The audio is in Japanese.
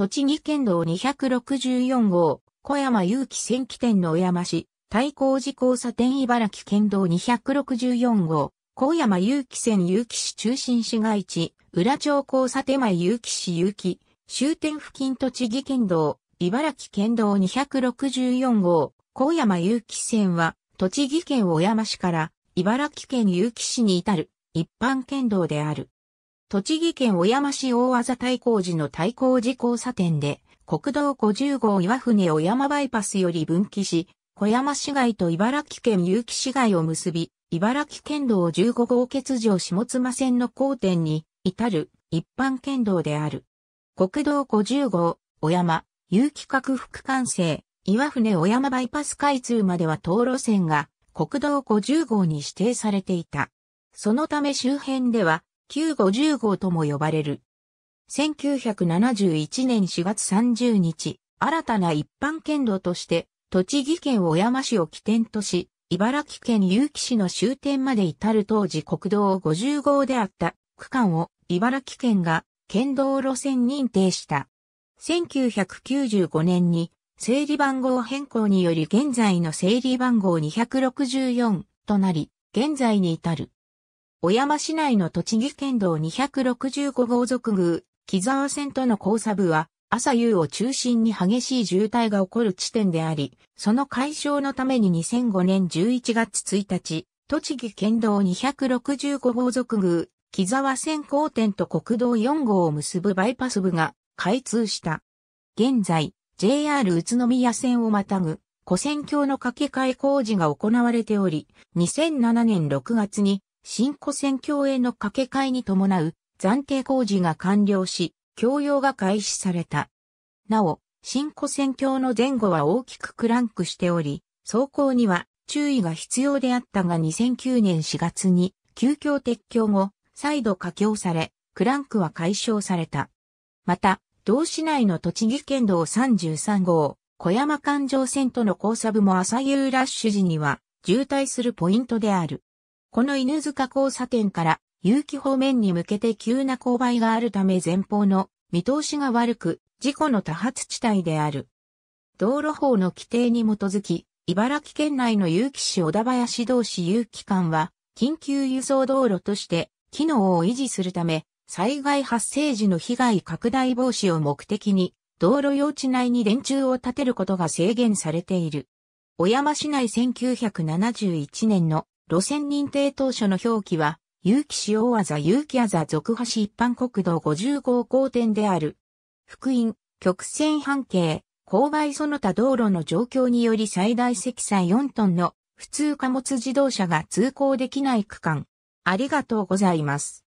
栃木県道264号、小山祐希線起店の小山市、対抗寺交差点茨城県道264号、小山祐希線祐希市中心市街地、浦町交差点前祐希市祐希、終点付近栃木県道、茨城県道264号、小山祐希線は、栃木県小山市から、茨城県祐希市に至る、一般県道である。栃木県小山市大技対抗時の対抗時交差点で、国道50号岩船小山バイパスより分岐し、小山市街と茨城県結城市街を結び、茨城県道15号欠場下妻線の交点に至る一般県道である。国道50号、小山、有機核副完成、岩船小山バイパス開通までは道路線が国道50号に指定されていた。そのため周辺では950号とも呼ばれる。1971年4月30日、新たな一般県道として、栃木県小山市を起点とし、茨城県結城市の終点まで至る当時国道50号であった区間を茨城県が県道路線認定した。1995年に整理番号変更により現在の整理番号264となり、現在に至る。小山市内の栃木県道265号続宮、木沢線との交差部は、朝夕を中心に激しい渋滞が起こる地点であり、その解消のために2005年11月1日、栃木県道265号続宮、木沢線交点と国道4号を結ぶバイパス部が開通した。現在、JR 宇都宮線をまたぐ、古線橋の架け替え工事が行われており、2007年6月に新古戦橋への掛け替えに伴う暫定工事が完了し、供用が開始された。なお、新古戦橋の前後は大きくクランクしており、走行には注意が必要であったが2009年4月に急遽撤去後、再度架橋され、クランクは解消された。また、同市内の栃木県道33号、小山環状線との交差部も朝夕ラッシュ時には渋滞するポイントである。この犬塚交差点から有機方面に向けて急な勾配があるため前方の見通しが悪く、事故の多発地帯である。道路法の規定に基づき、茨城県内の有機市小田林同士有機間は、緊急輸送道路として、機能を維持するため、災害発生時の被害拡大防止を目的に、道路用地内に電柱を建てることが制限されている。小山市内1971年の路線認定当初の表記は、有機用技有機技続橋一般国道50号交点である。福音、曲線半径、勾配その他道路の状況により最大積載4トンの普通貨物自動車が通行できない区間。ありがとうございます。